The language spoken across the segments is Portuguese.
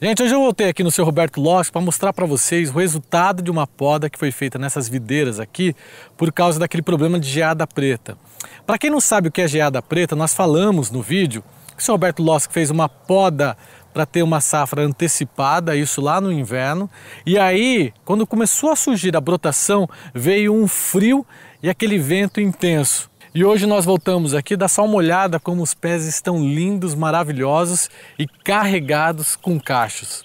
Gente, hoje eu voltei aqui no seu Roberto Lopes para mostrar para vocês o resultado de uma poda que foi feita nessas videiras aqui por causa daquele problema de geada preta. Para quem não sabe o que é geada preta, nós falamos no vídeo que o seu Roberto Lopes fez uma poda para ter uma safra antecipada, isso lá no inverno. E aí, quando começou a surgir a brotação, veio um frio e aquele vento intenso. E hoje nós voltamos aqui, dá só uma olhada como os pés estão lindos, maravilhosos e carregados com cachos.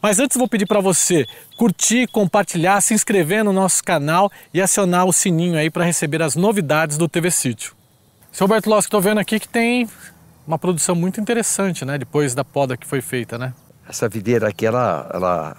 Mas antes vou pedir para você curtir, compartilhar, se inscrever no nosso canal e acionar o sininho aí para receber as novidades do TV Sítio. Seu Roberto Losco, estou vendo aqui que tem uma produção muito interessante, né? Depois da poda que foi feita, né? Essa videira aqui, ela, ela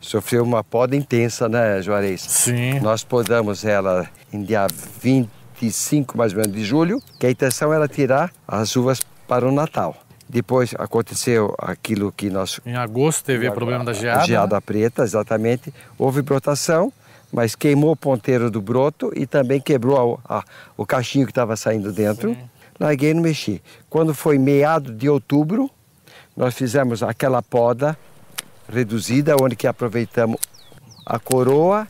sofreu uma poda intensa, né, Juarez? Sim. Nós podamos ela em dia 20 25 mais ou menos de julho, que a intenção era tirar as uvas para o Natal. Depois aconteceu aquilo que nós... Em agosto teve o problema da geada. Geada né? preta, exatamente. Houve brotação, mas queimou o ponteiro do broto e também quebrou a, a, o cachinho que estava saindo dentro. Sim. Larguei e não mexi. Quando foi meado de outubro, nós fizemos aquela poda reduzida, onde que aproveitamos a coroa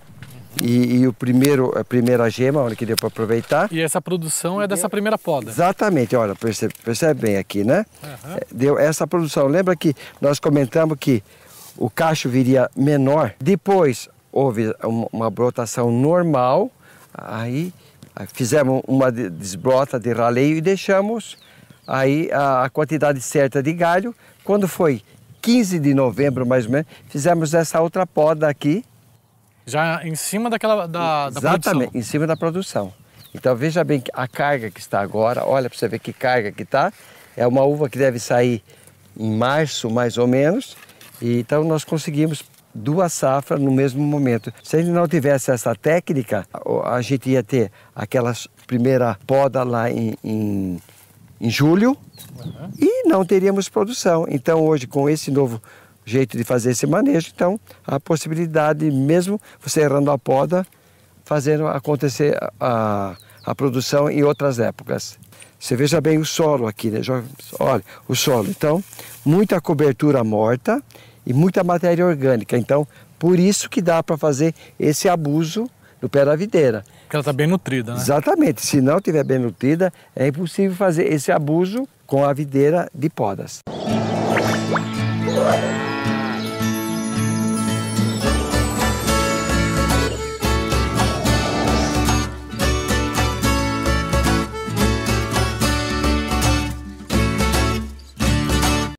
e, e, o primeiro, a primeira gema, olha que deu para aproveitar. E essa produção é dessa primeira poda. Exatamente, olha, percebe, percebe bem aqui, né? Uhum. Deu essa produção. Lembra que nós comentamos que o cacho viria menor. Depois houve uma, uma brotação normal, aí ah, fizemos uma desbrota de raleio e deixamos aí a, a quantidade certa de galho. Quando foi 15 de novembro, mais ou menos, fizemos essa outra poda aqui, já em cima daquela da, da Exatamente, produção. em cima da produção. Então veja bem a carga que está agora, olha para você ver que carga que está. É uma uva que deve sair em março, mais ou menos. E, então nós conseguimos duas safras no mesmo momento. Se a gente não tivesse essa técnica, a gente ia ter aquela primeira poda lá em, em, em julho uhum. e não teríamos produção. Então hoje com esse novo jeito de fazer esse manejo. Então, a possibilidade, mesmo você errando a poda, fazendo acontecer a, a produção em outras épocas. Você veja bem o solo aqui, né? olha, o solo. Então, muita cobertura morta e muita matéria orgânica. Então, por isso que dá para fazer esse abuso no pé da videira. Porque ela está bem nutrida, né? Exatamente. Se não estiver bem nutrida, é impossível fazer esse abuso com a videira de podas.